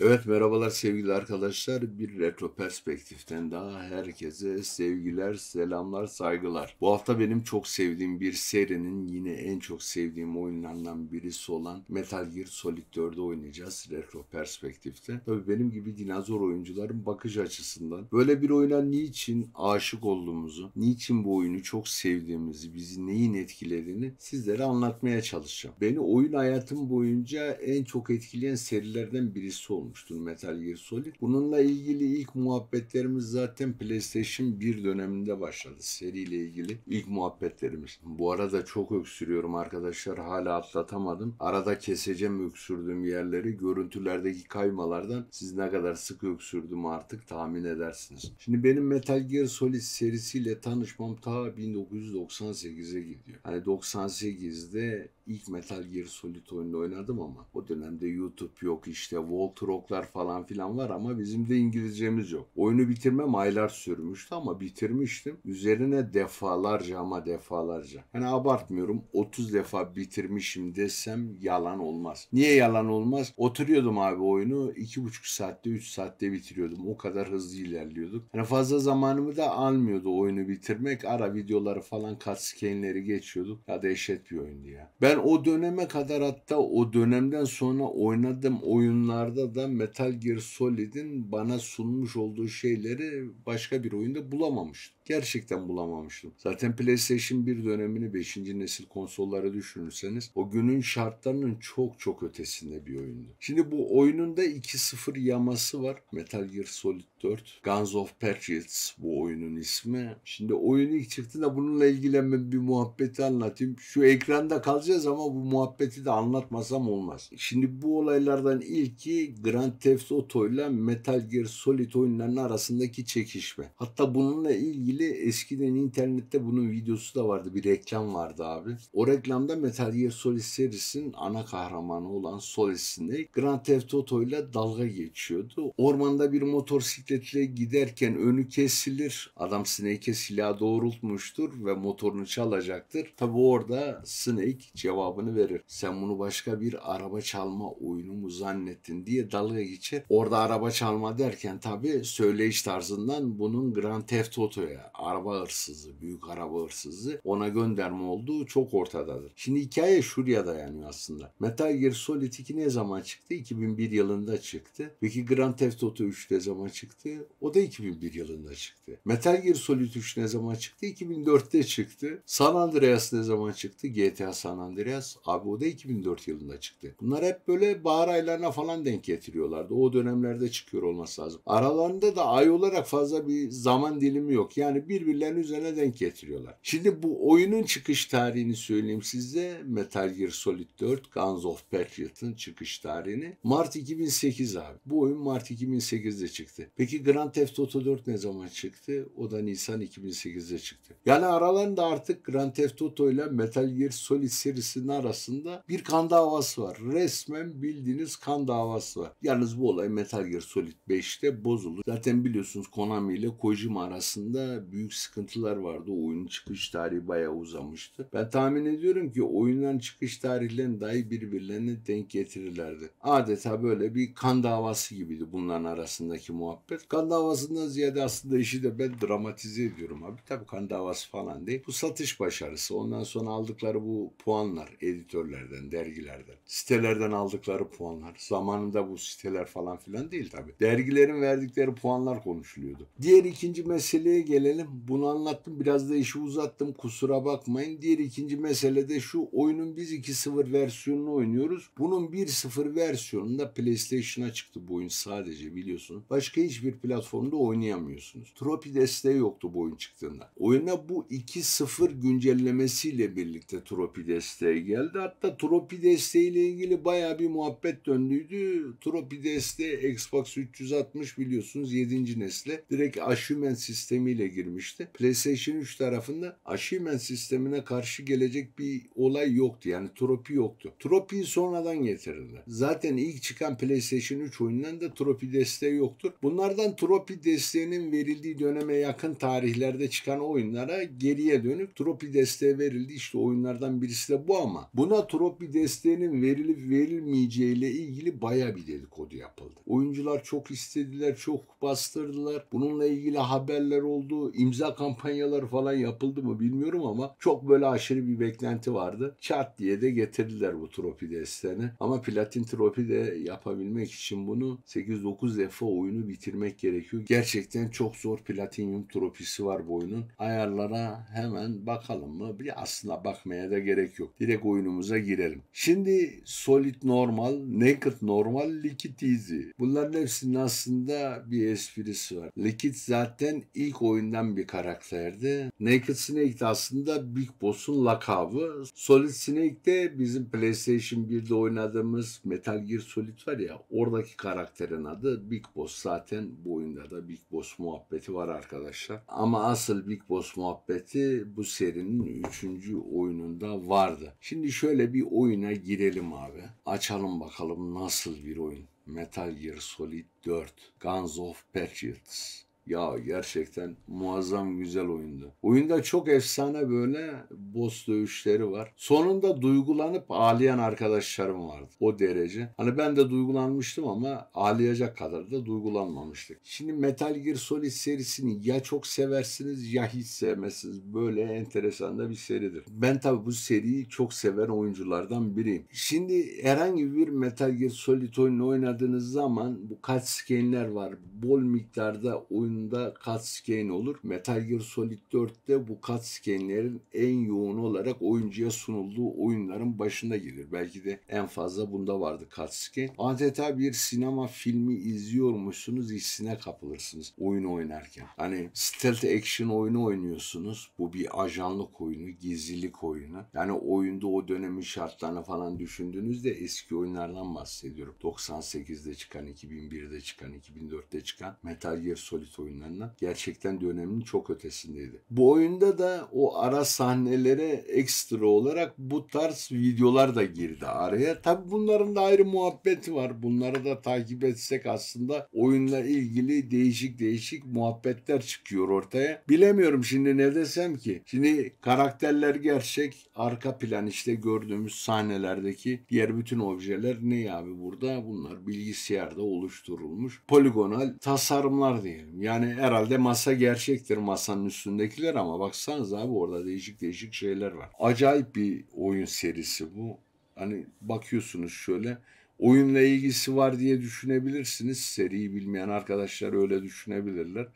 Evet merhabalar sevgili arkadaşlar. Bir retro perspektiften daha herkese sevgiler, selamlar, saygılar. Bu hafta benim çok sevdiğim bir serinin yine en çok sevdiğim oyunlarından birisi olan Metal Gear Solid 4'ü oynayacağız retro perspektifte. Tabii benim gibi dinozor oyuncuların bakış açısından böyle bir oyuna niçin aşık olduğumuzu, niçin bu oyunu çok sevdiğimizi, bizi neyin etkilediğini sizlere anlatmaya çalışacağım. Beni oyun hayatım boyunca en çok etkileyen serilerden birisi oldu olmuştur Metal Gear Solid. Bununla ilgili ilk muhabbetlerimiz zaten PlayStation 1 döneminde başladı. Seriyle ilgili ilk muhabbetlerimiz. Bu arada çok öksürüyorum arkadaşlar. Hala atlatamadım. Arada keseceğim öksürdüğüm yerleri. Görüntülerdeki kaymalardan siz ne kadar sık öksürdüm artık tahmin edersiniz. Şimdi benim Metal Gear Solid serisiyle tanışmam ta 1998'e gidiyor. Hani 98'de ilk Metal Gear Solid oyunu oynadım ama o dönemde YouTube yok işte Walter bloklar falan filan var ama bizim de İngilizcemiz yok. Oyunu bitirmem aylar sürmüştü ama bitirmiştim. Üzerine defalarca ama defalarca. Hani abartmıyorum 30 defa bitirmişim desem yalan olmaz. Niye yalan olmaz? Oturuyordum abi oyunu 2,5 saatte 3 saatte bitiriyordum. O kadar hızlı ilerliyorduk. Hani fazla zamanımı da almıyordu oyunu bitirmek. Ara videoları falan cutscene'leri geçiyorduk. Ya dehşet bir oyundu ya. Ben o döneme kadar hatta o dönemden sonra oynadığım oyunlarda da oyunda Metal Gear Solid'in bana sunmuş olduğu şeyleri başka bir oyunda bulamamıştım. Gerçekten bulamamıştım. Zaten PlayStation 1 dönemini 5. nesil konsollara düşünürseniz o günün şartlarının çok çok ötesinde bir oyundu. Şimdi bu oyunun da 2-0 yaması var. Metal Gear Solid 4. Guns of Patriots bu oyunun ismi. Şimdi oyun ilk çıktığında bununla ilgilenmem bir muhabbeti anlatayım. Şu ekranda kalacağız ama bu muhabbeti de anlatmasam olmaz. Şimdi bu olaylardan ilki Grand Theft Auto ile Metal Gear Solid oyunlarının arasındaki çekişme. Hatta bununla ilgili ilgili eskiden internette bunun videosu da vardı. Bir reklam vardı abi. O reklamda Metal Gear Solid serisinin ana kahramanı olan Solid'sinde Grand Theft Auto ile dalga geçiyordu. Ormanda bir motosikletle giderken önü kesilir. Adam Snake'e silah doğrultmuştur ve motorunu çalacaktır. Tabi orada Snake cevabını verir. Sen bunu başka bir araba çalma oyunu mu zannettin diye dalga geçer. Orada araba çalma derken tabi söyleyiş tarzından bunun Grand Theft Auto'ya araba hırsızı, büyük araba hırsızı ona gönderme olduğu çok ortadadır. Şimdi hikaye şuraya dayanıyor aslında. Metal Gear Solid 2 ne zaman çıktı? 2001 yılında çıktı. Peki Grand Theft Auto 3 ne zaman çıktı? O da 2001 yılında çıktı. Metal Gear Solid 3 ne zaman çıktı? 2004'te çıktı. San Andreas ne zaman çıktı? GTA San Andreas. Abi o da 2004 yılında çıktı. Bunlar hep böyle bahar aylarına falan denk getiriyorlardı. O dönemlerde çıkıyor olması lazım. Aralarında da ay olarak fazla bir zaman dilimi yok. Yani yani birbirlerinin üzerine denk getiriyorlar. Şimdi bu oyunun çıkış tarihini söyleyeyim size. Metal Gear Solid 4 Guns of Patriot'ın çıkış tarihini. Mart 2008 abi. Bu oyun Mart 2008'de çıktı. Peki Grand Theft Auto 4 ne zaman çıktı? O da Nisan 2008'de çıktı. Yani aralarında artık Grand Theft Auto ile Metal Gear Solid serisinin arasında bir kan davası var. Resmen bildiğiniz kan davası var. Yalnız bu olay Metal Gear Solid 5'te bozuldu. Zaten biliyorsunuz Konami ile Kojima arasında büyük sıkıntılar vardı. O oyunun çıkış tarihi bayağı uzamıştı. Ben tahmin ediyorum ki oyundan çıkış tarihlerini dahi birbirlerine denk getirirlerdi. Adeta böyle bir kan davası gibiydi bunların arasındaki muhabbet. Kan davasından ziyade aslında işi de ben dramatize ediyorum abi. Tabii kan davası falan değil. Bu satış başarısı. Ondan sonra aldıkları bu puanlar editörlerden, dergilerden, sitelerden aldıkları puanlar. Zamanında bu siteler falan filan değil tabii. Dergilerin verdikleri puanlar konuşuluyordu. Diğer ikinci meseleye gelelim gelelim. Bunu anlattım. Biraz da işi uzattım. Kusura bakmayın. Diğer ikinci mesele de şu. Oyunun biz 2.0 versiyonunu oynuyoruz. Bunun 1.0 versiyonunda PlayStation'a çıktı bu oyun sadece biliyorsunuz. Başka hiçbir platformda oynayamıyorsunuz. Tropi desteği yoktu bu oyun çıktığında. Oyuna bu 2.0 güncellemesiyle birlikte Tropi desteği geldi. Hatta Tropi desteği ile ilgili baya bir muhabbet döndüydü. Tropi desteği Xbox 360 biliyorsunuz 7. nesle direkt aşümen sistemiyle girdi girmişti. PlayStation 3 tarafında Achievement sistemine karşı gelecek bir olay yoktu. Yani tropi yoktu. Tropi sonradan getirildi. Zaten ilk çıkan PlayStation 3 oyundan da tropi desteği yoktur. Bunlardan tropi desteğinin verildiği döneme yakın tarihlerde çıkan oyunlara geriye dönüp tropi desteği verildi. İşte oyunlardan birisi de bu ama buna tropi desteğinin verilip verilmeyeceği ile ilgili baya bir dedikodu yapıldı. Oyuncular çok istediler, çok bastırdılar. Bununla ilgili haberler oldu imza kampanyaları falan yapıldı mı bilmiyorum ama çok böyle aşırı bir beklenti vardı. Çat diye de getirdiler bu tropi desteni. Ama platin tropi de yapabilmek için bunu 8-9 defa oyunu bitirmek gerekiyor. Gerçekten çok zor platinyum tropisi var bu oyunun. Ayarlara hemen bakalım mı? Bir aslında bakmaya da gerek yok. Direkt oyunumuza girelim. Şimdi Solid Normal, Naked Normal, Liquid Easy. Bunların hepsinin aslında bir esprisi var. Liquid zaten ilk oyundan oynayan bir karakterdi. Naked Snake de aslında Big Boss'un lakabı. Solid Snake de bizim PlayStation 1'de oynadığımız Metal Gear Solid var ya oradaki karakterin adı Big Boss. Zaten bu oyunda da Big Boss muhabbeti var arkadaşlar. Ama asıl Big Boss muhabbeti bu serinin 3. oyununda vardı. Şimdi şöyle bir oyuna girelim abi. Açalım bakalım nasıl bir oyun. Metal Gear Solid 4 Guns of Patriots ya gerçekten muazzam güzel oyundu. Oyunda çok efsane böyle boss dövüşleri var. Sonunda duygulanıp ağlayan arkadaşlarım vardı. O derece. Hani ben de duygulanmıştım ama ağlayacak kadar da duygulanmamıştık. Şimdi Metal Gear Solid serisini ya çok seversiniz ya hiç sevmezsiniz. Böyle enteresan da bir seridir. Ben tabi bu seriyi çok seven oyunculardan biriyim. Şimdi herhangi bir Metal Gear Solid oyunu oynadığınız zaman bu kaç skenler var. Bol miktarda oyun oyunda cut scan olur. Metal Gear Solid 4'te bu cut scanlerin en yoğun olarak oyuncuya sunulduğu oyunların başında gelir. Belki de en fazla bunda vardı cut scan. Adeta bir sinema filmi izliyormuşsunuz hissine kapılırsınız oyun oynarken. Hani stealth action oyunu oynuyorsunuz. Bu bir ajanlık oyunu, gizlilik oyunu. Yani oyunda o dönemin şartlarını falan düşündüğünüzde eski oyunlardan bahsediyorum. 98'de çıkan, 2001'de çıkan, 2004'te çıkan Metal Gear Solid oyunlarından gerçekten dönemin çok ötesindeydi. Bu oyunda da o ara sahnelere ekstra olarak bu tarz videolar da girdi araya. Tabi bunların da ayrı muhabbeti var. Bunları da takip etsek aslında oyunla ilgili değişik değişik muhabbetler çıkıyor ortaya. Bilemiyorum şimdi ne desem ki. Şimdi karakterler gerçek. Arka plan işte gördüğümüz sahnelerdeki diğer bütün objeler ne abi burada? Bunlar bilgisayarda oluşturulmuş poligonal tasarımlar diyelim. Yani yani herhalde masa gerçektir masanın üstündekiler ama baksanız abi orada değişik değişik şeyler var. Acayip bir oyun serisi bu. Hani bakıyorsunuz şöyle oyunla ilgisi var diye düşünebilirsiniz. Seriyi bilmeyen arkadaşlar öyle düşünebilirler.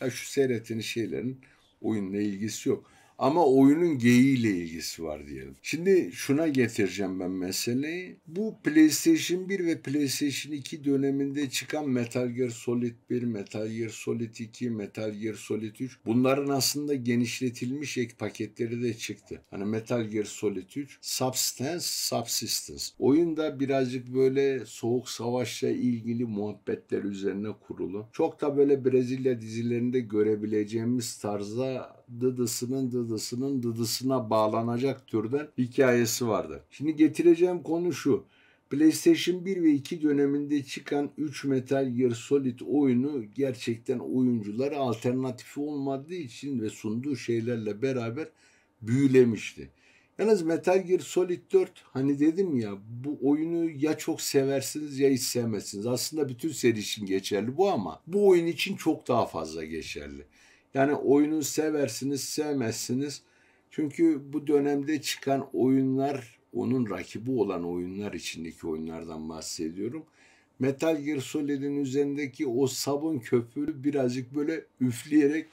Ya şu seyrettiğiniz şeylerin oyunla ilgisi yok. Ama oyunun geyiğiyle ilgisi var diyelim. Şimdi şuna getireceğim ben meseleyi. Bu PlayStation 1 ve PlayStation 2 döneminde çıkan Metal Gear Solid 1, Metal Gear Solid 2, Metal Gear Solid 3 bunların aslında genişletilmiş ek paketleri de çıktı. Hani Metal Gear Solid 3 Substance, Subsistence. da birazcık böyle soğuk savaşla ilgili muhabbetler üzerine kurulu. Çok da böyle Brezilya dizilerinde görebileceğimiz tarza dıdısının dıdısının dıdısına bağlanacak türden hikayesi vardı. Şimdi getireceğim konu şu. PlayStation 1 ve 2 döneminde çıkan 3 Metal Gear Solid oyunu gerçekten oyunculara alternatifi olmadığı için ve sunduğu şeylerle beraber büyülemişti. Yalnız Metal Gear Solid 4 hani dedim ya bu oyunu ya çok seversiniz ya hiç sevmezsiniz. Aslında bütün seri için geçerli bu ama bu oyun için çok daha fazla geçerli. Yani oyunu seversiniz, sevmezsiniz. Çünkü bu dönemde çıkan oyunlar, onun rakibi olan oyunlar içindeki oyunlardan bahsediyorum. Metal Gear Solid'in üzerindeki o sabun köpüğü birazcık böyle üfleyerek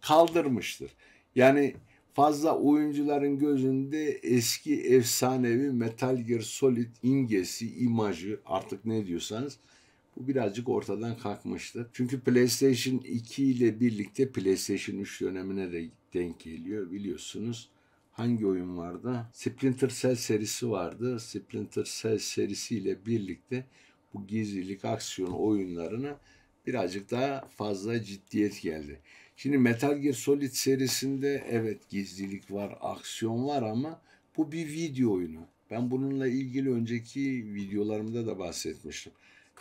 kaldırmıştır. Yani fazla oyuncuların gözünde eski efsanevi Metal Gear Solid ingesi imajı artık ne diyorsanız bu birazcık ortadan kalkmıştı. Çünkü PlayStation 2 ile birlikte PlayStation 3 dönemine de denk geliyor biliyorsunuz. Hangi oyun vardı? Splinter Cell serisi vardı. Splinter Cell serisi ile birlikte bu gizlilik aksiyon oyunlarına birazcık daha fazla ciddiyet geldi. Şimdi Metal Gear Solid serisinde evet gizlilik var, aksiyon var ama bu bir video oyunu. Ben bununla ilgili önceki videolarımda da bahsetmiştim.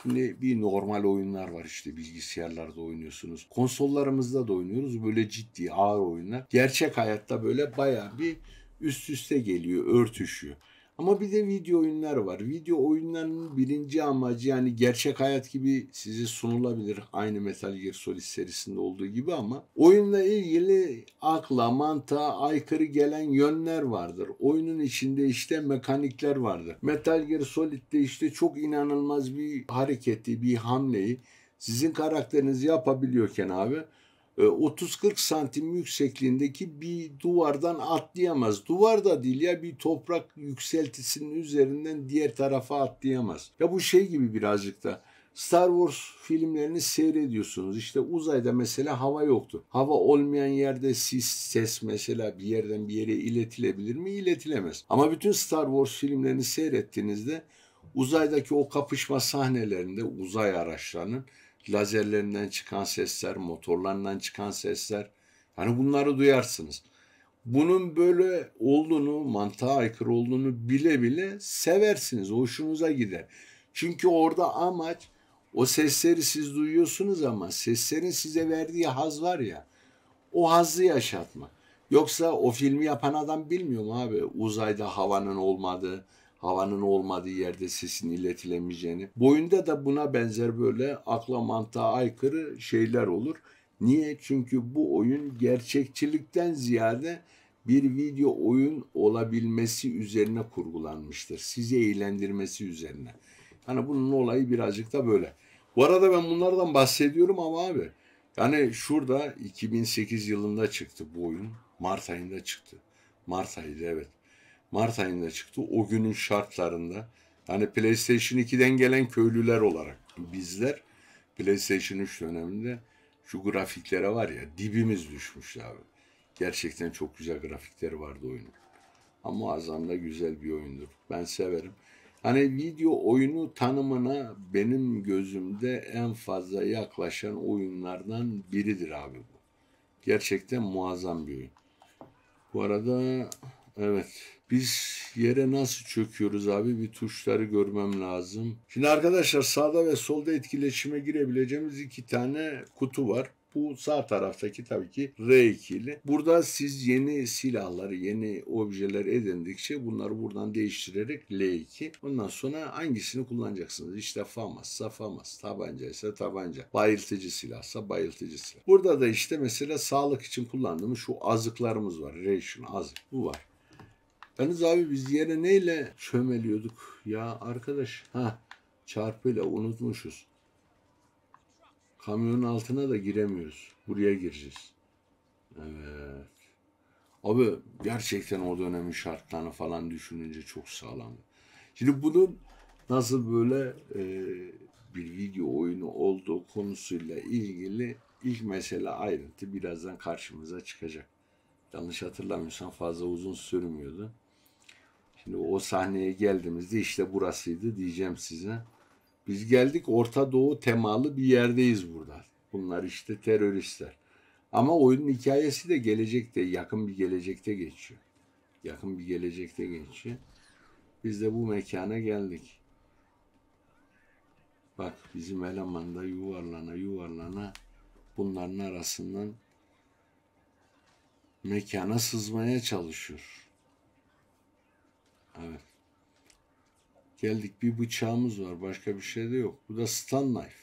Şimdi bir normal oyunlar var işte bilgisayarlarda oynuyorsunuz. Konsollarımızda da oynuyoruz. Böyle ciddi ağır oyunlar. Gerçek hayatta böyle baya bir üst üste geliyor, örtüşüyor. Ama bir de video oyunlar var. Video oyunlarının birinci amacı yani gerçek hayat gibi size sunulabilir. Aynı Metal Gear Solid serisinde olduğu gibi ama oyunla ilgili akla, mantığa aykırı gelen yönler vardır. Oyunun içinde işte mekanikler vardır. Metal Gear Solid'de işte çok inanılmaz bir hareketi, bir hamleyi sizin karakteriniz yapabiliyorken abi 30-40 ee, santim yüksekliğindeki bir duvardan atlayamaz. Duvar da değil ya bir toprak yükseltisinin üzerinden diğer tarafa atlayamaz. Ya bu şey gibi birazcık da Star Wars filmlerini seyrediyorsunuz. İşte uzayda mesela hava yoktu. Hava olmayan yerde sis, ses mesela bir yerden bir yere iletilebilir mi? İletilemez. Ama bütün Star Wars filmlerini seyrettiğinizde uzaydaki o kapışma sahnelerinde uzay araçlarının lazerlerinden çıkan sesler, motorlarından çıkan sesler. Hani bunları duyarsınız. Bunun böyle olduğunu, mantığa aykırı olduğunu bile bile seversiniz, hoşunuza gider. Çünkü orada amaç o sesleri siz duyuyorsunuz ama seslerin size verdiği haz var ya, o hazzı yaşatmak. Yoksa o filmi yapan adam bilmiyor mu abi uzayda havanın olmadığı, havanın olmadığı yerde sesin iletilemeyeceğini. Boyunda da buna benzer böyle akla mantığa aykırı şeyler olur. Niye? Çünkü bu oyun gerçekçilikten ziyade bir video oyun olabilmesi üzerine kurgulanmıştır. Sizi eğlendirmesi üzerine. Hani bunun olayı birazcık da böyle. Bu arada ben bunlardan bahsediyorum ama abi. Yani şurada 2008 yılında çıktı bu oyun. Mart ayında çıktı. Mart ayıydı evet. Mart ayında çıktı. O günün şartlarında hani PlayStation 2'den gelen köylüler olarak bizler PlayStation 3 döneminde şu grafiklere var ya dibimiz düşmüştü abi. Gerçekten çok güzel grafikleri vardı oyunun. Ama muazzam da güzel bir oyundur. Ben severim. Hani video oyunu tanımına benim gözümde en fazla yaklaşan oyunlardan biridir abi bu. Gerçekten muazzam bir oyun. Bu arada evet biz yere nasıl çöküyoruz abi bir tuşları görmem lazım. Şimdi arkadaşlar sağda ve solda etkileşime girebileceğimiz iki tane kutu var. Bu sağ taraftaki tabii ki R2'li. Burada siz yeni silahları, yeni objeler edindikçe bunları buradan değiştirerek L2. Ondan sonra hangisini kullanacaksınız? İşte FAMAS'sa FAMAS, tabanca ise tabanca, bayıltıcı silahsa bayıltıcı silah. Burada da işte mesela sağlık için kullandığımız şu azıklarımız var. Ration azık bu var. Yalnız abi biz yere neyle çömeliyorduk ya arkadaş? Ha çarpıyla unutmuşuz. Kamyonun altına da giremiyoruz. Buraya gireceğiz. Evet. Abi gerçekten o dönemin şartlarını falan düşününce çok sağlam. Şimdi bunun nasıl böyle e, bir video oyunu olduğu konusuyla ilgili ilk mesele ayrıntı birazdan karşımıza çıkacak. Yanlış hatırlamıyorsam fazla uzun sürmüyordu. Şimdi o sahneye geldiğimizde işte burasıydı diyeceğim size. Biz geldik Orta Doğu temalı bir yerdeyiz burada. Bunlar işte teröristler. Ama oyunun hikayesi de gelecekte, yakın bir gelecekte geçiyor. Yakın bir gelecekte geçiyor. Biz de bu mekana geldik. Bak bizim elemanda yuvarlana yuvarlana bunların arasından mekana sızmaya çalışıyor. Evet. Geldik bir bıçağımız var. Başka bir şey de yok. Bu da stun knife.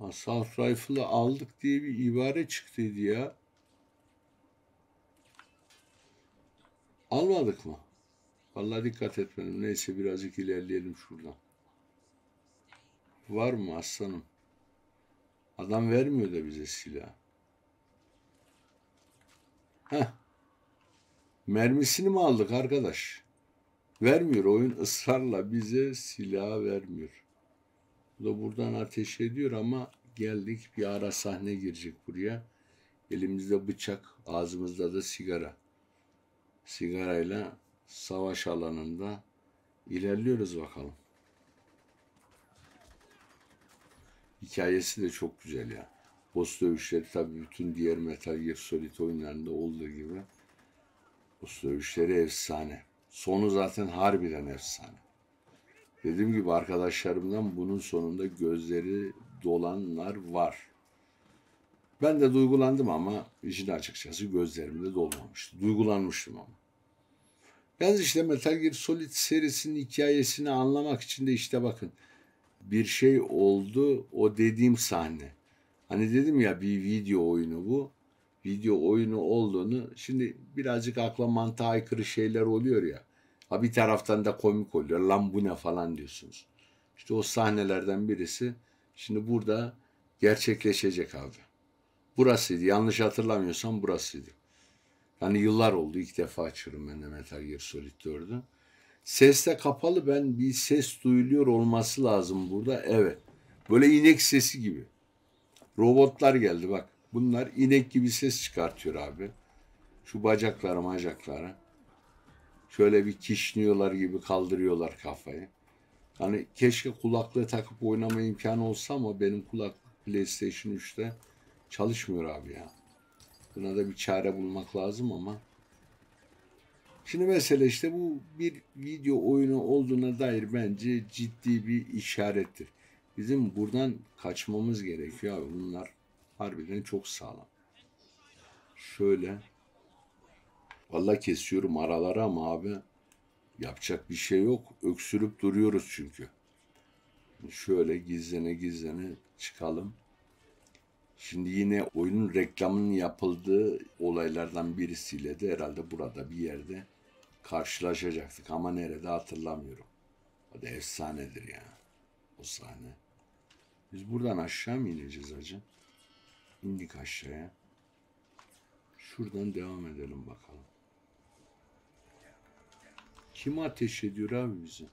Assault Rifle'ı aldık diye bir ibare çıktıydı ya. Almadık mı? Vallahi dikkat etmedim. Neyse birazcık ilerleyelim şuradan. Var mı aslanım? Adam vermiyor da bize silah. Heh. Mermisini mi aldık arkadaş? Vermiyor. Oyun ısrarla bize silah vermiyor. Bu da buradan ateş ediyor ama geldik bir ara sahne girecek buraya. Elimizde bıçak, ağzımızda da sigara. Sigarayla savaş alanında ilerliyoruz bakalım. Hikayesi de çok güzel ya. Boss dövüşleri tabii bütün diğer Metal Gear Solid oyunlarında olduğu gibi Usta dövüşleri efsane. Sonu zaten harbiden efsane. Dediğim gibi arkadaşlarımdan bunun sonunda gözleri dolanlar var. Ben de duygulandım ama işin açıkçası gözlerimde dolmamıştı. Duygulanmıştım ama. Yalnız işte Metal Gear Solid serisinin hikayesini anlamak için de işte bakın bir şey oldu o dediğim sahne. Hani dedim ya bir video oyunu bu video oyunu olduğunu şimdi birazcık akla mantığa aykırı şeyler oluyor ya. Ha bir taraftan da komik oluyor. Lan bu ne falan diyorsunuz. İşte o sahnelerden birisi şimdi burada gerçekleşecek abi. Burasıydı. Yanlış hatırlamıyorsam burasıydı. Yani yıllar oldu ilk defa açıyorum ben de Metal Gear Solid 4'ü. Ses de kapalı ben bir ses duyuluyor olması lazım burada. Evet. Böyle inek sesi gibi. Robotlar geldi bak. Bunlar inek gibi ses çıkartıyor abi. Şu bacakları macakları. Şöyle bir kişniyorlar gibi kaldırıyorlar kafayı. Hani keşke kulaklığı takıp oynama imkanı olsa ama benim kulaklık PlayStation 3'te çalışmıyor abi ya. Buna da bir çare bulmak lazım ama. Şimdi mesele işte bu bir video oyunu olduğuna dair bence ciddi bir işarettir. Bizim buradan kaçmamız gerekiyor abi bunlar. Harbiden çok sağlam. Şöyle. Valla kesiyorum araları ama abi yapacak bir şey yok. Öksürüp duruyoruz çünkü. Şöyle gizlene gizlene çıkalım. Şimdi yine oyunun reklamının yapıldığı olaylardan birisiyle de herhalde burada bir yerde karşılaşacaktık ama nerede hatırlamıyorum. O da efsanedir ya. O sahne. Biz buradan aşağı mı ineceğiz hacı? İndik aşağıya. Şuradan devam edelim bakalım. Kim ateş ediyor abi bizi?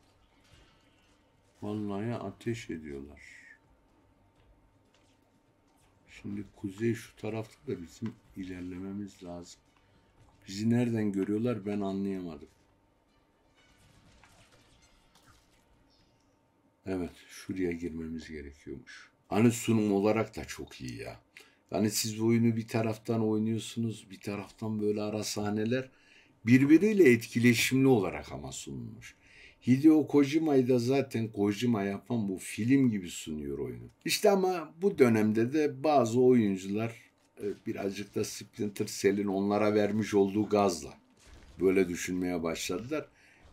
Vallahi ateş ediyorlar. Şimdi kuzey şu tarafta da bizim ilerlememiz lazım. Bizi nereden görüyorlar ben anlayamadım. Evet şuraya girmemiz gerekiyormuş. Hani sunum olarak da çok iyi ya. Yani siz bu oyunu bir taraftan oynuyorsunuz, bir taraftan böyle ara sahneler birbiriyle etkileşimli olarak ama sunulmuş. Hideo Kojima'yı da zaten Kojima yapan bu film gibi sunuyor oyunu. İşte ama bu dönemde de bazı oyuncular e, birazcık da Splinter Cell'in onlara vermiş olduğu gazla böyle düşünmeye başladılar.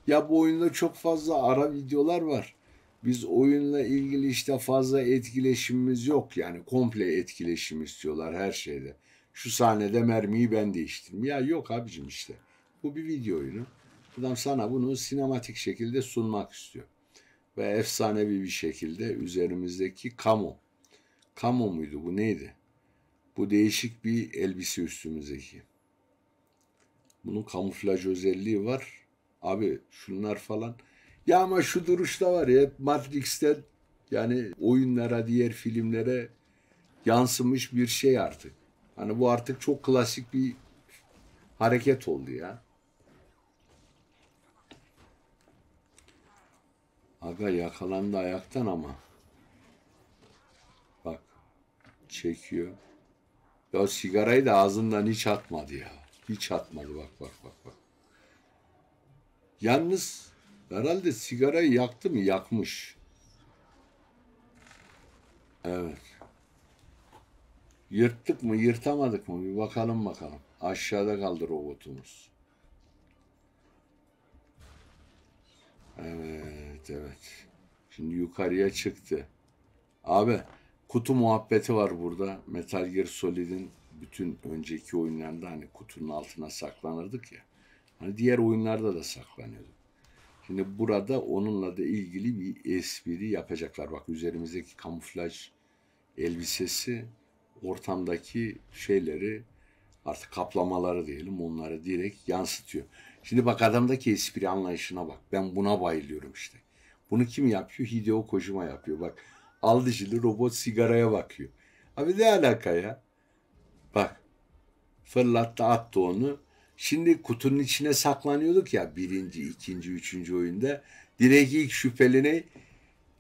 Ya bu oyunda çok fazla ara videolar var. Biz oyunla ilgili işte fazla etkileşimimiz yok yani komple etkileşim istiyorlar her şeyde. Şu sahnede mermiyi ben değiştirdim. Ya yok abicim işte. Bu bir video oyunu. Adam sana bunu sinematik şekilde sunmak istiyor. Ve efsanevi bir şekilde üzerimizdeki kamu. Kamu muydu bu neydi? Bu değişik bir elbise üstümüzdeki. Bunun kamuflaj özelliği var. Abi şunlar falan ya ama şu duruşta var ya Matrix'ten yani oyunlara, diğer filmlere yansımış bir şey artık. Hani bu artık çok klasik bir hareket oldu ya. Aga yakalandı ayaktan ama. Bak çekiyor. Ya sigarayı da ağzından hiç atmadı ya. Hiç atmadı bak bak bak bak. Yalnız Herhalde sigarayı yaktı mı? Yakmış. Evet. Yırttık mı yırtamadık mı bir bakalım bakalım. Aşağıda kaldı robotumuz. Evet evet. Şimdi yukarıya çıktı. Abi kutu muhabbeti var burada. Metal Gear Solid'in bütün önceki oyunlarında hani kutunun altına saklanırdık ya. Hani diğer oyunlarda da saklanıyorduk. Şimdi burada onunla da ilgili bir espri yapacaklar. Bak üzerimizdeki kamuflaj elbisesi ortamdaki şeyleri artık kaplamaları diyelim onları direkt yansıtıyor. Şimdi bak adamdaki espri anlayışına bak. Ben buna bayılıyorum işte. Bunu kim yapıyor? Hideo Kojima yapıyor. Bak aldıcılı robot sigaraya bakıyor. Abi ne alaka ya? Bak fırlattı attı onu. Şimdi kutunun içine saklanıyorduk ya birinci, ikinci, üçüncü oyunda. Direkt ilk şüpheli ne?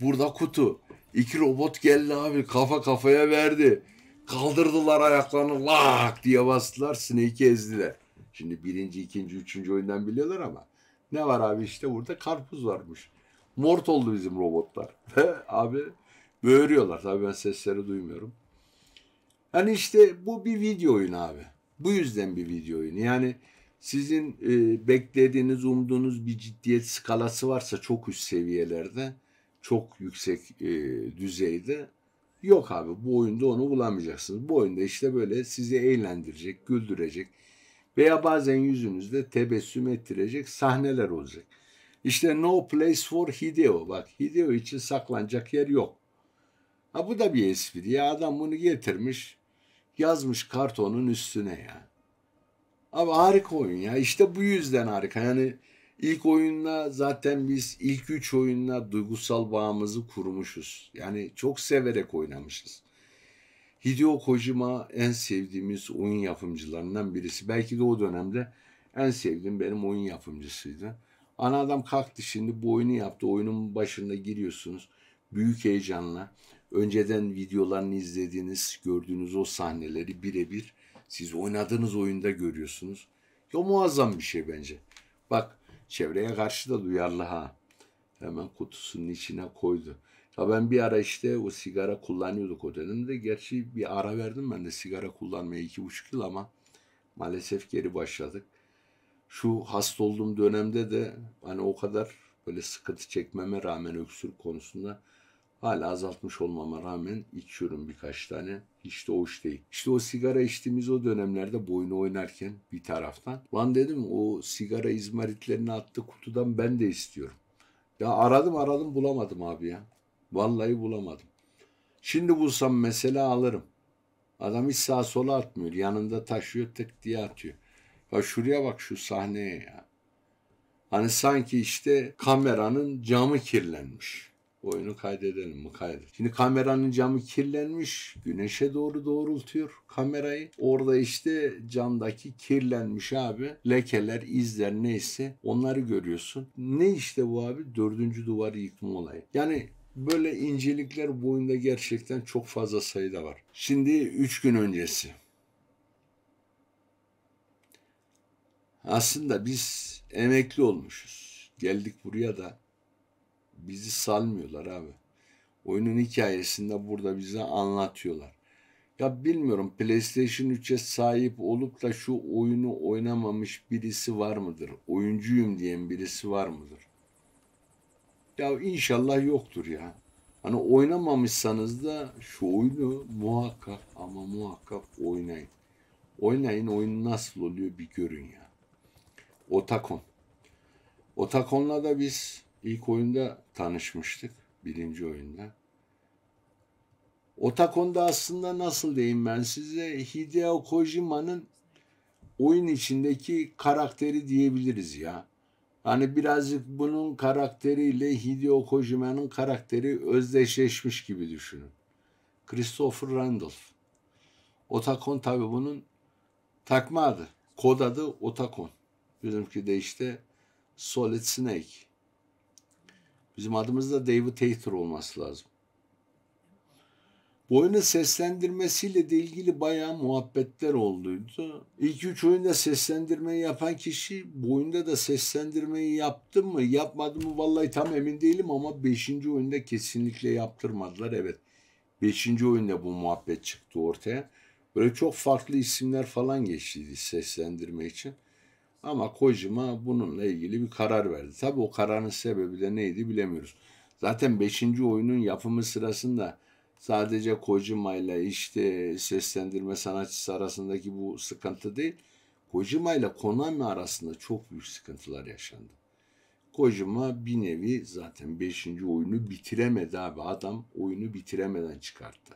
Burada kutu. İki robot geldi abi kafa kafaya verdi. Kaldırdılar ayaklarını lak diye bastılar Snake'i ezdiler. Şimdi birinci, ikinci, üçüncü oyundan biliyorlar ama. Ne var abi işte burada karpuz varmış. Mort oldu bizim robotlar. abi böğürüyorlar. Tabii ben sesleri duymuyorum. Hani işte bu bir video oyun abi. Bu yüzden bir video oyunu. Yani sizin e, beklediğiniz, umduğunuz bir ciddiyet skalası varsa çok üst seviyelerde, çok yüksek e, düzeyde yok abi. Bu oyunda onu bulamayacaksınız. Bu oyunda işte böyle sizi eğlendirecek, güldürecek veya bazen yüzünüzde tebessüm ettirecek sahneler olacak. İşte no place for Hideo. Bak Hideo için saklanacak yer yok. Ha bu da bir espri. Ya adam bunu getirmiş yazmış kartonun üstüne ya. Abi harika oyun ya. İşte bu yüzden harika. Yani ilk oyunla zaten biz ilk üç oyunla duygusal bağımızı kurmuşuz. Yani çok severek oynamışız. Hideo Kojima en sevdiğimiz oyun yapımcılarından birisi. Belki de o dönemde en sevdiğim benim oyun yapımcısıydı. Ana adam kalktı şimdi bu oyunu yaptı. Oyunun başında giriyorsunuz. Büyük heyecanla önceden videolarını izlediğiniz, gördüğünüz o sahneleri birebir siz oynadığınız oyunda görüyorsunuz. Ya muazzam bir şey bence. Bak çevreye karşı da duyarlı ha. Hemen kutusunun içine koydu. Ya ben bir ara işte o sigara kullanıyorduk o dönemde. Gerçi bir ara verdim ben de sigara kullanmaya iki buçuk yıl ama maalesef geri başladık. Şu hasta olduğum dönemde de hani o kadar böyle sıkıntı çekmeme rağmen öksürük konusunda Hala azaltmış olmama rağmen içiyorum birkaç tane. Hiç de hoş değil. İşte o sigara içtiğimiz o dönemlerde boynu oynarken bir taraftan. Lan dedim o sigara izmaritlerini attı kutudan ben de istiyorum. Ya aradım aradım bulamadım abi ya. Vallahi bulamadım. Şimdi bulsam mesela alırım. Adam hiç sağa sola atmıyor. Yanında taşıyor tık diye atıyor. Ya şuraya bak şu sahneye ya. Hani sanki işte kameranın camı kirlenmiş oyunu kaydedelim mi? Kaydet. Şimdi kameranın camı kirlenmiş. Güneşe doğru doğrultuyor kamerayı. Orada işte camdaki kirlenmiş abi lekeler, izler neyse onları görüyorsun. Ne işte bu abi? Dördüncü duvarı yıkma olayı. Yani böyle incelikler boyunda gerçekten çok fazla sayıda var. Şimdi üç gün öncesi. Aslında biz emekli olmuşuz. Geldik buraya da bizi salmıyorlar abi. Oyunun hikayesinde burada bize anlatıyorlar. Ya bilmiyorum PlayStation 3'e sahip olup da şu oyunu oynamamış birisi var mıdır? Oyuncuyum diyen birisi var mıdır? Ya inşallah yoktur ya. Hani oynamamışsanız da şu oyunu muhakkak ama muhakkak oynayın. Oynayın oyun nasıl oluyor bir görün ya. Otakon. Otakon'la da biz İlk oyunda tanışmıştık. Birinci oyunda. Otakon'da aslında nasıl diyeyim ben size Hideo Kojima'nın oyun içindeki karakteri diyebiliriz ya. Hani birazcık bunun karakteriyle Hideo Kojima'nın karakteri özdeşleşmiş gibi düşünün. Christopher Randolph. Otakon tabi bunun takma adı. Kod adı Otakon. Bizimki de işte Solid Snake. Bizim adımız da David Hayter olması lazım. Bu oyunun seslendirmesiyle de ilgili bayağı muhabbetler olduydu. İlk üç oyunda seslendirmeyi yapan kişi bu oyunda da seslendirmeyi yaptı mı yapmadı mı vallahi tam emin değilim ama beşinci oyunda kesinlikle yaptırmadılar evet. Beşinci oyunda bu muhabbet çıktı ortaya. Böyle çok farklı isimler falan geçti seslendirme için. Ama Kojima bununla ilgili bir karar verdi. Tabi o kararın sebebi de neydi bilemiyoruz. Zaten 5. oyunun yapımı sırasında sadece Kojima ile işte seslendirme sanatçısı arasındaki bu sıkıntı değil. Kojima ile Konami arasında çok büyük sıkıntılar yaşandı. Kojima bir nevi zaten 5. oyunu bitiremedi abi. Adam oyunu bitiremeden çıkarttı.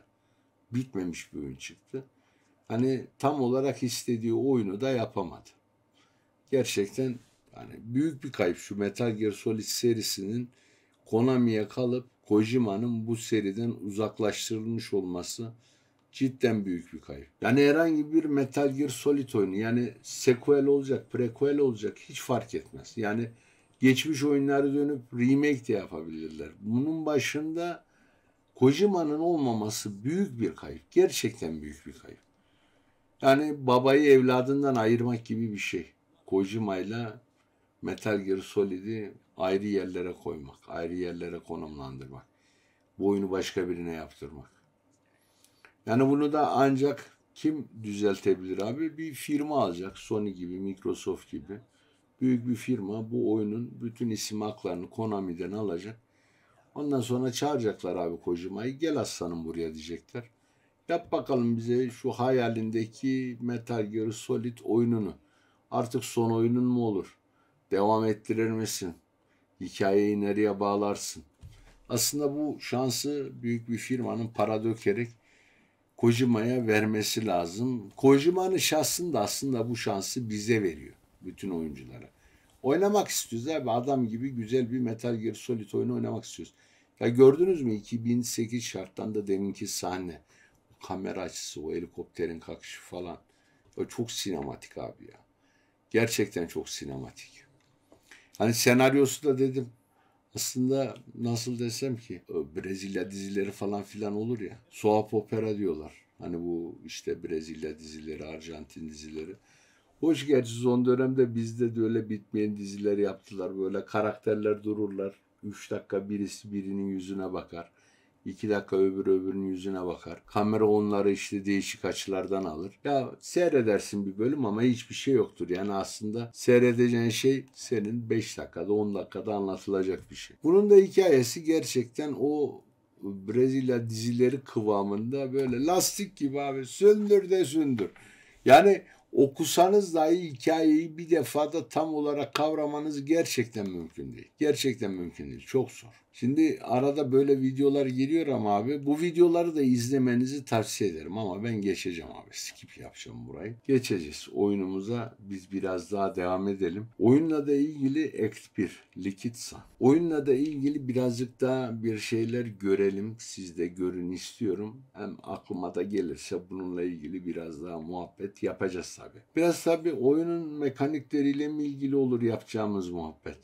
Bitmemiş bir oyun çıktı. Hani tam olarak istediği oyunu da yapamadı gerçekten yani büyük bir kayıp şu Metal Gear Solid serisinin Konami'ye kalıp Kojima'nın bu seriden uzaklaştırılmış olması cidden büyük bir kayıp. Yani herhangi bir Metal Gear Solid oyunu yani sequel olacak, prequel olacak hiç fark etmez. Yani geçmiş oyunları dönüp remake de yapabilirler. Bunun başında Kojima'nın olmaması büyük bir kayıp. Gerçekten büyük bir kayıp. Yani babayı evladından ayırmak gibi bir şey. Kojima Metal Gear Solid'i ayrı yerlere koymak, ayrı yerlere konumlandırmak. Bu oyunu başka birine yaptırmak. Yani bunu da ancak kim düzeltebilir abi? Bir firma alacak. Sony gibi, Microsoft gibi. Büyük bir firma bu oyunun bütün isim haklarını Konami'den alacak. Ondan sonra çağıracaklar abi Kojima'yı. Gel aslanım buraya diyecekler. Yap bakalım bize şu hayalindeki Metal Gear Solid oyununu. Artık son oyunun mu olur? Devam ettirir misin? Hikayeyi nereye bağlarsın? Aslında bu şansı büyük bir firmanın para dökerek Kojima'ya vermesi lazım. Kojima'nın şahsında aslında bu şansı bize veriyor. Bütün oyunculara. Oynamak istiyoruz abi. Adam gibi güzel bir Metal Gear Solid oyunu oynamak istiyoruz. Ya gördünüz mü 2008 şarttan da deminki sahne. O kamera açısı, o helikopterin kalkışı falan. O çok sinematik abi ya gerçekten çok sinematik. Hani senaryosu da dedim aslında nasıl desem ki e, Brezilya dizileri falan filan olur ya. Soap opera diyorlar. Hani bu işte Brezilya dizileri, Arjantin dizileri. Hoş gerçi son dönemde bizde de öyle bitmeyen diziler yaptılar. Böyle karakterler dururlar. Üç dakika birisi birinin yüzüne bakar. İki dakika öbür öbürünün yüzüne bakar. Kamera onları işte değişik açılardan alır. Ya seyredersin bir bölüm ama hiçbir şey yoktur. Yani aslında seyredeceğin şey senin 5 dakikada 10 dakikada anlatılacak bir şey. Bunun da hikayesi gerçekten o Brezilya dizileri kıvamında böyle lastik gibi abi söndür de söndür. Yani okusanız dahi hikayeyi bir defada tam olarak kavramanız gerçekten mümkün değil. Gerçekten mümkün değil. Çok zor. Şimdi arada böyle videolar geliyor ama abi bu videoları da izlemenizi tavsiye ederim ama ben geçeceğim abi. Skip yapacağım burayı. Geçeceğiz oyunumuza biz biraz daha devam edelim. Oyunla da ilgili Act 1 Likitsa. Oyunla da ilgili birazcık daha bir şeyler görelim. Siz de görün istiyorum. Hem aklıma da gelirse bununla ilgili biraz daha muhabbet yapacağız tabi. Biraz tabi oyunun mekanikleriyle mi ilgili olur yapacağımız muhabbet.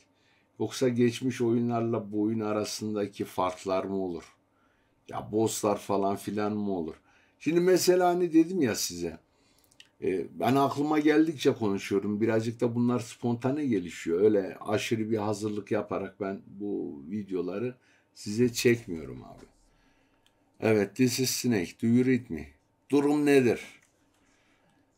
Yoksa geçmiş oyunlarla bu oyun arasındaki farklar mı olur? Ya bosslar falan filan mı olur? Şimdi mesela hani dedim ya size. E, ben aklıma geldikçe konuşuyorum. Birazcık da bunlar spontane gelişiyor. Öyle aşırı bir hazırlık yaparak ben bu videoları size çekmiyorum abi. Evet, this is Snake. Do you read me? Durum nedir?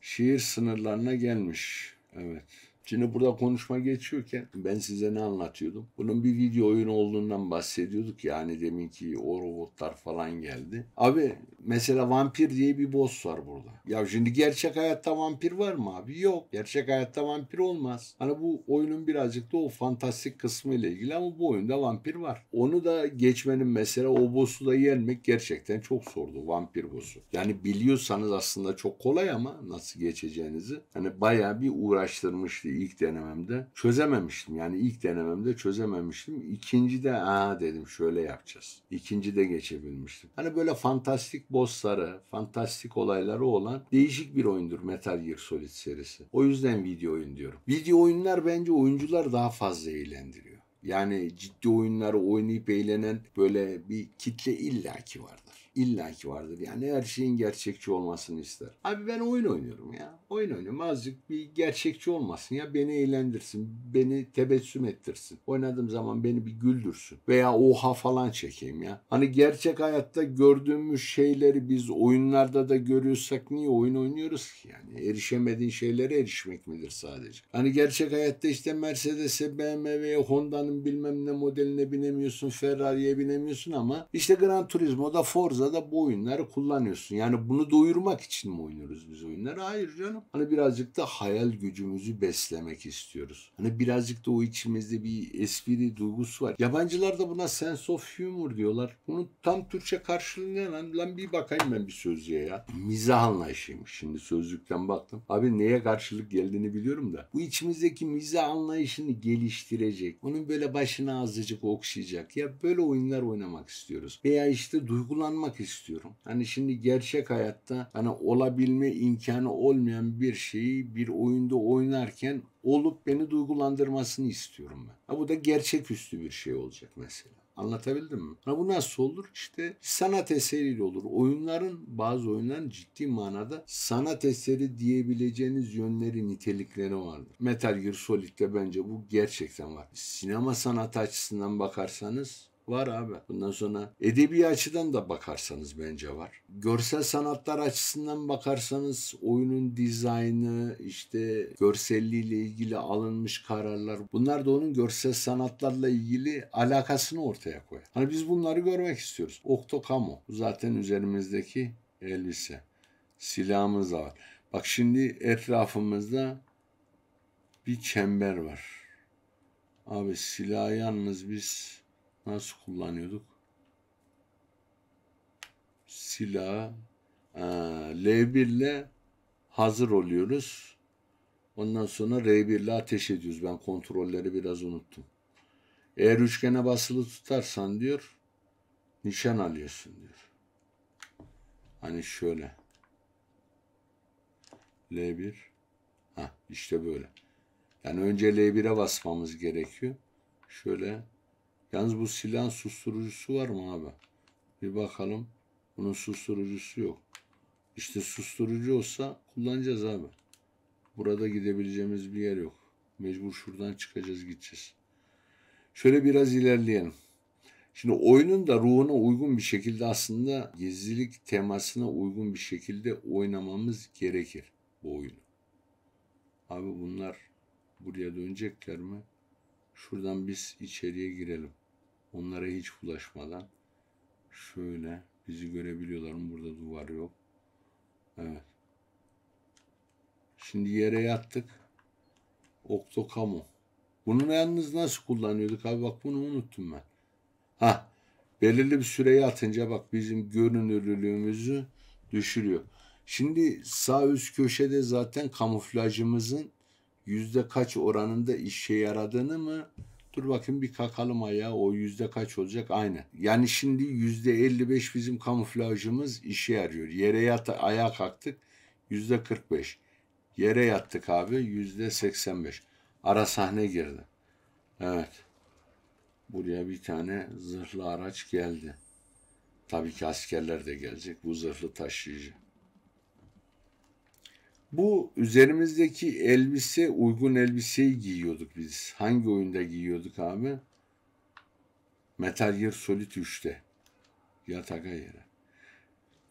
Şiir sınırlarına gelmiş. Evet. Şimdi burada konuşma geçiyorken ben size ne anlatıyordum? Bunun bir video oyun olduğundan bahsediyorduk yani demin ki o robotlar falan geldi. Abi mesela vampir diye bir boss var burada. Ya şimdi gerçek hayatta vampir var mı abi? Yok. Gerçek hayatta vampir olmaz. Hani bu oyunun birazcık da o fantastik kısmı ile ilgili ama bu oyunda vampir var. Onu da geçmenin mesela o boss'u da yenmek gerçekten çok zordu vampir boss'u. Yani biliyorsanız aslında çok kolay ama nasıl geçeceğinizi hani bayağı bir uğraştırmıştı ilk denememde. Çözememiştim yani ilk denememde çözememiştim. İkinci de aa dedim şöyle yapacağız. İkinci de geçebilmiştim. Hani böyle fantastik bossları, fantastik olayları olan değişik bir oyundur Metal Gear Solid serisi. O yüzden video oyun diyorum. Video oyunlar bence oyuncular daha fazla eğlendiriyor. Yani ciddi oyunları oynayıp eğlenen böyle bir kitle illaki vardır illaki vardır. Yani her şeyin gerçekçi olmasını ister. Abi ben oyun oynuyorum ya. Oyun oynuyorum. Azıcık bir gerçekçi olmasın ya. Beni eğlendirsin. Beni tebessüm ettirsin. Oynadığım zaman beni bir güldürsün. Veya oha falan çekeyim ya. Hani gerçek hayatta gördüğümüz şeyleri biz oyunlarda da görüyorsak niye oyun oynuyoruz ki? Yani erişemediğin şeylere erişmek midir sadece? Hani gerçek hayatta işte Mercedes'e, BMW'ye, Honda'nın bilmem ne modeline binemiyorsun, Ferrari'ye binemiyorsun ama işte Gran Turismo'da Forza fazla da bu oyunları kullanıyorsun. Yani bunu doyurmak için mi oynuyoruz biz oyunları? Hayır canım. Hani birazcık da hayal gücümüzü beslemek istiyoruz. Hani birazcık da o içimizde bir espri duygusu var. Yabancılar da buna sense of humor diyorlar. Bunu tam Türkçe karşılığı ne lan? Lan bir bakayım ben bir sözlüğe ya. Mizah anlayışıymış. Şimdi sözlükten baktım. Abi neye karşılık geldiğini biliyorum da. Bu içimizdeki mizah anlayışını geliştirecek. Onun böyle başına azıcık okşayacak. Ya böyle oyunlar oynamak istiyoruz. Veya işte duygulanmak anlatmak istiyorum. Hani şimdi gerçek hayatta hani olabilme imkanı olmayan bir şeyi bir oyunda oynarken olup beni duygulandırmasını istiyorum ben. Ha, bu da gerçeküstü bir şey olacak mesela. Anlatabildim mi? Ha bu nasıl olur? İşte sanat eseriyle olur. Oyunların bazı oyunların ciddi manada sanat eseri diyebileceğiniz yönleri, nitelikleri vardır. Metal Gear Solid'de bence bu gerçekten var. Sinema sanatı açısından bakarsanız Var abi. Bundan sonra edebi açıdan da bakarsanız bence var. Görsel sanatlar açısından bakarsanız oyunun dizaynı, işte görselliğiyle ilgili alınmış kararlar bunlar da onun görsel sanatlarla ilgili alakasını ortaya koyar. Hani biz bunları görmek istiyoruz. Oktokamo zaten üzerimizdeki elbise. Silahımız da var. Bak şimdi etrafımızda bir çember var. Abi silah yalnız biz nasıl kullanıyorduk? Silah L1 ile hazır oluyoruz. Ondan sonra R1 ile ateş ediyoruz. Ben kontrolleri biraz unuttum. Eğer üçgene basılı tutarsan diyor nişan alıyorsun diyor. Hani şöyle. L1 ha işte böyle. Yani önce L1'e basmamız gerekiyor. Şöyle Yalnız bu silahın susturucusu var mı abi? Bir bakalım. Bunun susturucusu yok. İşte susturucu olsa kullanacağız abi. Burada gidebileceğimiz bir yer yok. Mecbur şuradan çıkacağız gideceğiz. Şöyle biraz ilerleyelim. Şimdi oyunun da ruhuna uygun bir şekilde aslında gezilik temasına uygun bir şekilde oynamamız gerekir bu oyunu. Abi bunlar buraya dönecekler mi? Şuradan biz içeriye girelim. Onlara hiç ulaşmadan şöyle bizi görebiliyorlar mı? Burada duvar yok. Evet. Şimdi yere yattık. Oktokamo. Bunu yalnız nasıl kullanıyorduk abi? Bak bunu unuttum ben. Ha, belirli bir süreye atınca bak bizim görünürlüğümüzü düşürüyor. Şimdi sağ üst köşede zaten kamuflajımızın yüzde kaç oranında işe yaradığını mı Dur bakayım bir kakalım ayağı o yüzde kaç olacak aynı. Yani şimdi yüzde 55 bizim kamuflajımız işe yarıyor. Yere yat ayağa kalktık yüzde 45. Yere yattık abi yüzde 85. Ara sahne girdi. Evet. Buraya bir tane zırhlı araç geldi. Tabii ki askerler de gelecek. Bu zırhlı taşıyıcı. Bu üzerimizdeki elbise uygun elbiseyi giyiyorduk biz. Hangi oyunda giyiyorduk abi? Metal Gear Solid 3'te. Yataka yere.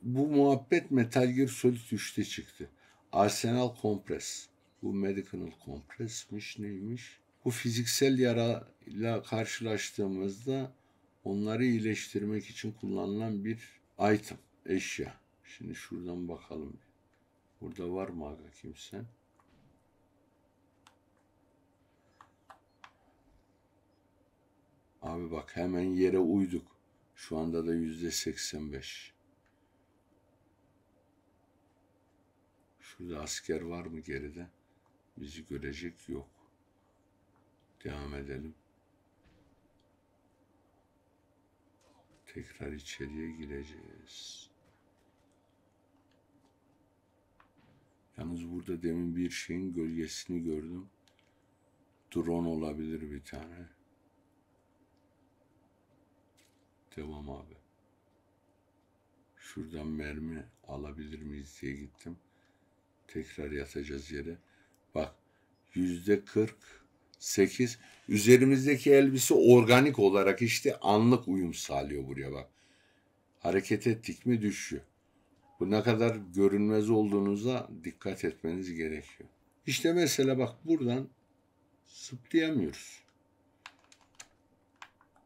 Bu muhabbet Metal Gear Solid 3'te çıktı. Arsenal Compress. Bu Medical Compress'miş neymiş? Bu fiziksel yarayla karşılaştığımızda onları iyileştirmek için kullanılan bir item, eşya. Şimdi şuradan bakalım. Burada var mı aga kimse? Abi bak hemen yere uyduk. Şu anda da yüzde seksen beş. Şurada asker var mı geride? Bizi görecek yok. Devam edelim. Tekrar içeriye gireceğiz. Yalnız burada demin bir şeyin gölgesini gördüm. Drone olabilir bir tane. Devam abi. Şuradan mermi alabilir miyiz diye gittim. Tekrar yatacağız yere. Bak yüzde kırk sekiz üzerimizdeki elbise organik olarak işte anlık uyum sağlıyor buraya bak. Hareket ettik mi düşüyor. Bu ne kadar görünmez olduğunuza dikkat etmeniz gerekiyor. İşte mesela bak buradan zıplayamıyoruz.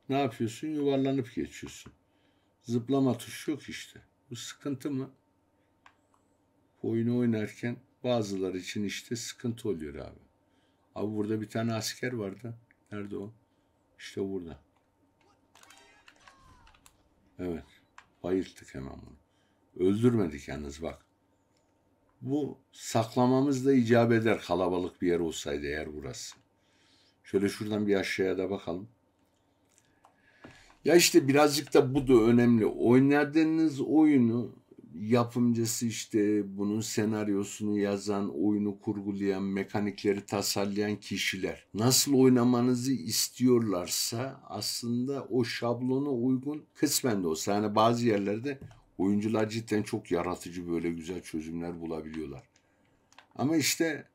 Ne yapıyorsun? Yuvarlanıp geçiyorsun. Zıplama tuşu yok işte. Bu sıkıntı mı? Oyunu oynarken bazılar için işte sıkıntı oluyor abi. Abi burada bir tane asker vardı. Nerede o? İşte burada. Evet. Bayılttık hemen bunu. Öldürmedik yalnız bak. Bu saklamamız da icap eder kalabalık bir yer olsaydı eğer burası. Şöyle şuradan bir aşağıya da bakalım. Ya işte birazcık da bu da önemli. Oynadığınız oyunu yapımcısı işte bunun senaryosunu yazan, oyunu kurgulayan, mekanikleri tasarlayan kişiler nasıl oynamanızı istiyorlarsa aslında o şablona uygun kısmen de olsa yani bazı yerlerde oyuncular cidden çok yaratıcı böyle güzel çözümler bulabiliyorlar. Ama işte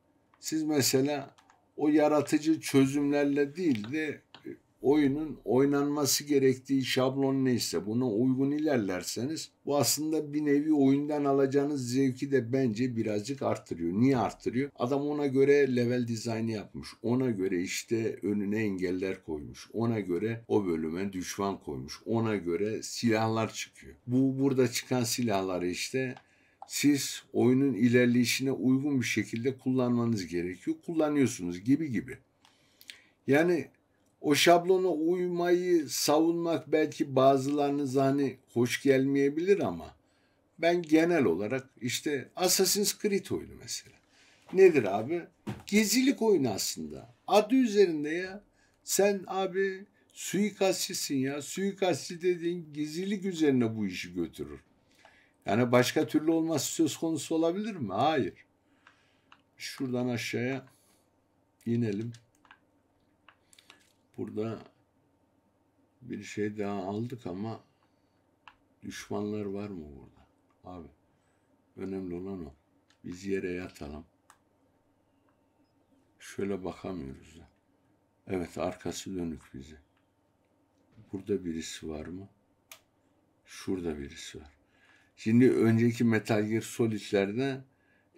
siz mesela o yaratıcı çözümlerle değil de oyunun oynanması gerektiği şablon neyse buna uygun ilerlerseniz bu aslında bir nevi oyundan alacağınız zevki de bence birazcık arttırıyor. Niye arttırıyor? Adam ona göre level dizaynı yapmış. Ona göre işte önüne engeller koymuş. Ona göre o bölüme düşman koymuş. Ona göre silahlar çıkıyor. Bu burada çıkan silahları işte siz oyunun ilerleyişine uygun bir şekilde kullanmanız gerekiyor. Kullanıyorsunuz gibi gibi. Yani o şablona uymayı savunmak belki bazılarınız hani hoş gelmeyebilir ama ben genel olarak işte Assassin's Creed oyunu mesela. Nedir abi? Gezilik oyunu aslında. Adı üzerinde ya. Sen abi suikastçısın ya. Suikastçı dediğin gizlilik üzerine bu işi götürür. Yani başka türlü olması söz konusu olabilir mi? Hayır. Şuradan aşağıya inelim. Burada bir şey daha aldık ama düşmanlar var mı burada? Abi önemli olan o. Biz yere yatalım. Şöyle bakamıyoruz da. Evet arkası dönük bize. Burada birisi var mı? Şurada birisi var. Şimdi önceki Metal Gear Solid'lerde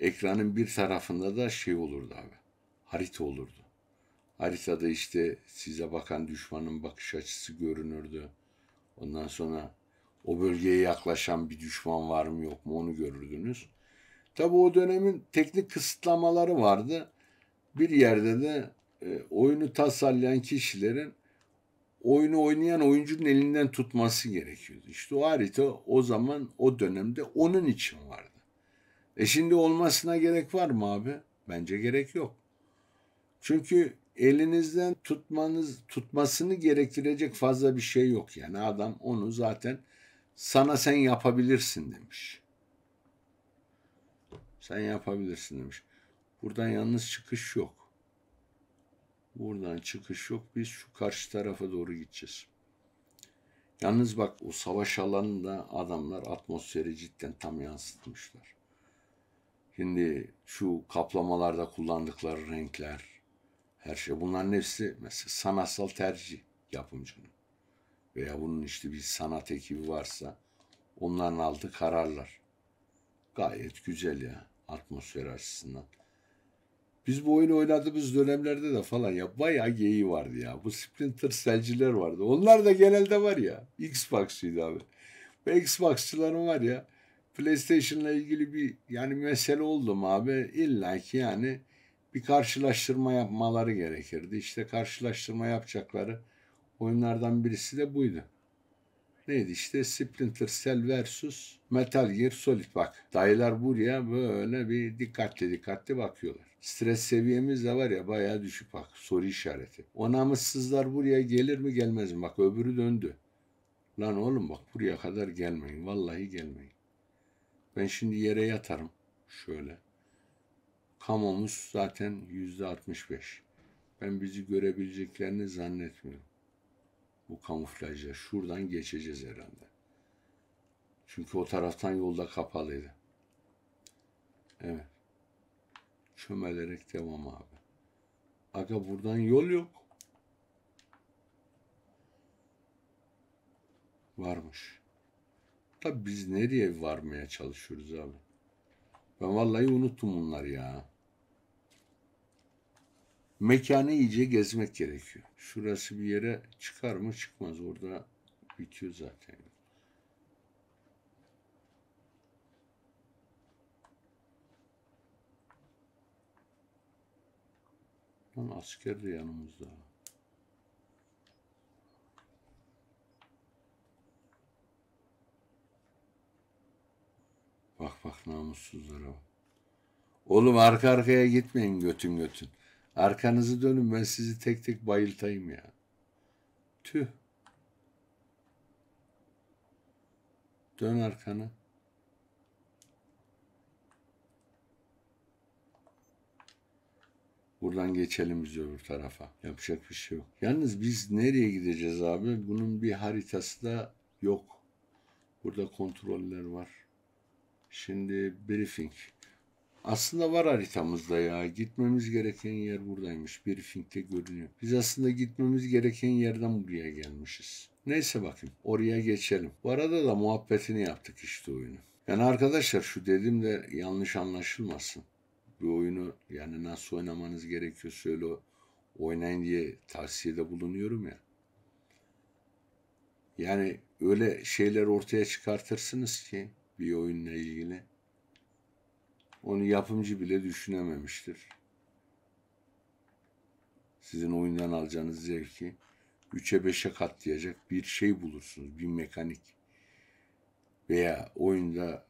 ekranın bir tarafında da şey olurdu abi. Harita olurdu. Haritada işte size bakan düşmanın bakış açısı görünürdü. Ondan sonra o bölgeye yaklaşan bir düşman var mı yok mu onu görürdünüz. Tabi o dönemin teknik kısıtlamaları vardı. Bir yerde de e, oyunu tasarlayan kişilerin oyunu oynayan oyuncunun elinden tutması gerekiyordu. İşte o harita o zaman o dönemde onun için vardı. E şimdi olmasına gerek var mı abi? Bence gerek yok. Çünkü elinizden tutmanız tutmasını gerektirecek fazla bir şey yok. Yani adam onu zaten sana sen yapabilirsin demiş. Sen yapabilirsin demiş. Buradan yalnız çıkış yok. Buradan çıkış yok. Biz şu karşı tarafa doğru gideceğiz. Yalnız bak o savaş alanında adamlar atmosferi cidden tam yansıtmışlar. Şimdi şu kaplamalarda kullandıkları renkler, her şey bunların hepsi mesela sanatsal tercih yapımcının. Veya bunun işte bir sanat ekibi varsa onların aldığı kararlar. Gayet güzel ya atmosfer açısından. Biz bu oyunu oynadığımız dönemlerde de falan ya bayağı geyi vardı ya. Bu Splinter selciler vardı. Onlar da genelde var ya. Xbox'çıydı abi. Bu Xbox'çıların var ya. PlayStation'la ilgili bir yani mesele oldu mu abi? İlla ki yani bir karşılaştırma yapmaları gerekirdi. İşte karşılaştırma yapacakları oyunlardan birisi de buydu. Neydi işte Splinter Cell versus Metal Gear Solid bak. Dayılar buraya böyle bir dikkatli dikkatli bakıyorlar. Stres seviyemiz de var ya bayağı düşük bak soru işareti. O namussuzlar buraya gelir mi gelmez mi bak öbürü döndü. Lan oğlum bak buraya kadar gelmeyin vallahi gelmeyin. Ben şimdi yere yatarım şöyle. Kamumuz zaten yüzde 65. Ben bizi görebileceklerini zannetmiyorum. Bu kamuflajla şuradan geçeceğiz herhalde. Çünkü o taraftan yolda kapalıydı. Evet. Çömelerek devam abi. Aga buradan yol yok. Varmış. Tabi biz nereye varmaya çalışıyoruz abi? Ben vallahi unuttum bunları ya. Mekanı iyice gezmek gerekiyor. Şurası bir yere çıkar mı çıkmaz. Orada bitiyor zaten. Lan asker de yanımızda. Bak bak namussuzlara bak. Oğlum arka arkaya gitmeyin götün götün. Arkanızı dönün ben sizi tek tek bayıltayım ya. Tüh. Dön arkanı. Buradan geçelim biz öbür tarafa. Yapacak bir şey yok. Yalnız biz nereye gideceğiz abi? Bunun bir haritası da yok. Burada kontroller var. Şimdi briefing. Aslında var haritamızda ya. Gitmemiz gereken yer buradaymış. Briefing'de görünüyor. Biz aslında gitmemiz gereken yerden buraya gelmişiz. Neyse bakayım. Oraya geçelim. Bu arada da muhabbetini yaptık işte oyunu. Yani arkadaşlar şu dedim de yanlış anlaşılmasın. Bir oyunu yani nasıl oynamanız gerekiyor söyle oynayın diye tavsiyede bulunuyorum ya. Yani öyle şeyler ortaya çıkartırsınız ki bir oyunla ilgili onu yapımcı bile düşünememiştir. Sizin oyundan alacağınız zevki 3'e 5'e katlayacak bir şey bulursunuz. Bir mekanik veya oyunda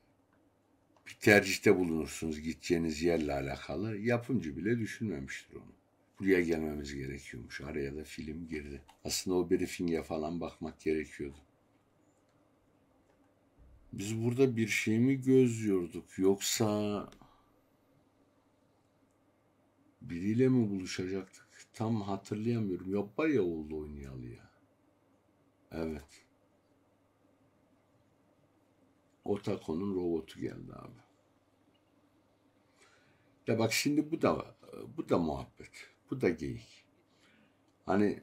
bir tercihte bulunursunuz gideceğiniz yerle alakalı. Yapımcı bile düşünmemiştir onu. Buraya gelmemiz gerekiyormuş. Araya da film girdi. Aslında o briefinge falan bakmak gerekiyordu. Biz burada bir şey mi gözlüyorduk yoksa biriyle mi buluşacaktık? Tam hatırlayamıyorum. Ya bayağı oldu oynayalı ya. Evet. Otako'nun robotu geldi abi. Ya bak şimdi bu da bu da muhabbet. Bu da geyik. Hani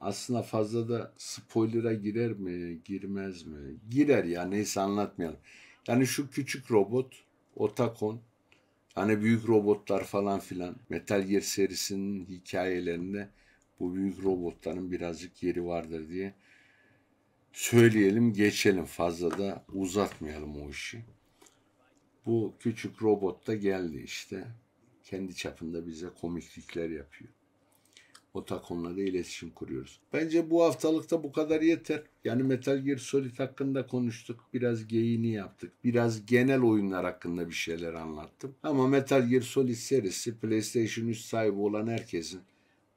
aslında fazla da spoiler'a girer mi, girmez mi? Girer ya neyse anlatmayalım. Yani şu küçük robot Otakon Hani büyük robotlar falan filan. Metal Gear serisinin hikayelerinde bu büyük robotların birazcık yeri vardır diye söyleyelim geçelim fazla da uzatmayalım o işi. Bu küçük robot da geldi işte. Kendi çapında bize komiklikler yapıyor o konularda iletişim kuruyoruz. Bence bu haftalıkta bu kadar yeter. Yani Metal Gear Solid hakkında konuştuk. Biraz geyini yaptık. Biraz genel oyunlar hakkında bir şeyler anlattım. Ama Metal Gear Solid serisi PlayStation 3 sahibi olan herkesin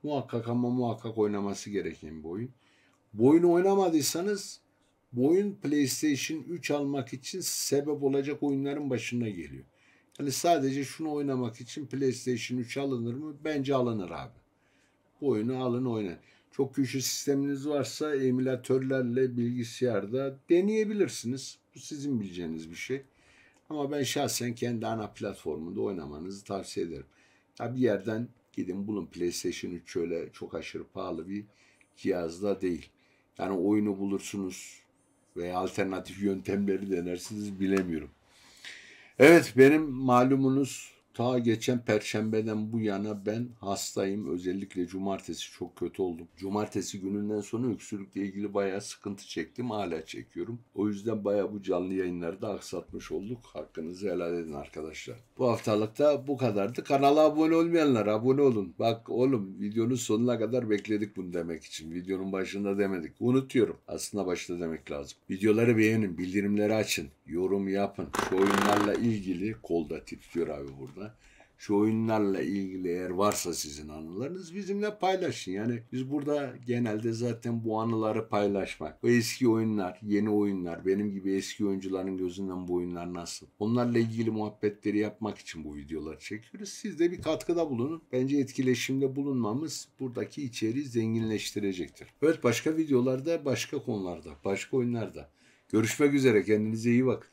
muhakkak ama muhakkak oynaması gereken bir oyun. Bu oyunu oynamadıysanız bu oyun PlayStation 3 almak için sebep olacak oyunların başına geliyor. Yani sadece şunu oynamak için PlayStation 3 alınır mı? Bence alınır abi bu oyunu alın oynayın. Çok güçlü sisteminiz varsa emülatörlerle bilgisayarda deneyebilirsiniz. Bu sizin bileceğiniz bir şey. Ama ben şahsen kendi ana platformunda oynamanızı tavsiye ederim. Ya bir yerden gidin bulun PlayStation 3 şöyle çok aşırı pahalı bir cihazda değil. Yani oyunu bulursunuz veya alternatif yöntemleri denersiniz bilemiyorum. Evet benim malumunuz Ta geçen perşembeden bu yana ben hastayım. Özellikle cumartesi çok kötü oldum. Cumartesi gününden sonra öksürükle ilgili bayağı sıkıntı çektim. Hala çekiyorum. O yüzden bayağı bu canlı yayınları da aksatmış olduk. Hakkınızı helal edin arkadaşlar. Bu haftalıkta bu kadardı. Kanala abone olmayanlar abone olun. Bak oğlum videonun sonuna kadar bekledik bunu demek için. Videonun başında demedik. Unutuyorum. Aslında başta demek lazım. Videoları beğenin, bildirimleri açın yorum yapın. Şu oyunlarla ilgili kolda titriyor abi burada. Şu oyunlarla ilgili eğer varsa sizin anılarınız bizimle paylaşın. Yani biz burada genelde zaten bu anıları paylaşmak. O eski oyunlar, yeni oyunlar, benim gibi eski oyuncuların gözünden bu oyunlar nasıl? Onlarla ilgili muhabbetleri yapmak için bu videoları çekiyoruz. Siz de bir katkıda bulunun. Bence etkileşimde bulunmamız buradaki içeriği zenginleştirecektir. Evet başka videolarda, başka konularda, başka oyunlarda Görüşmek üzere. Kendinize iyi bakın.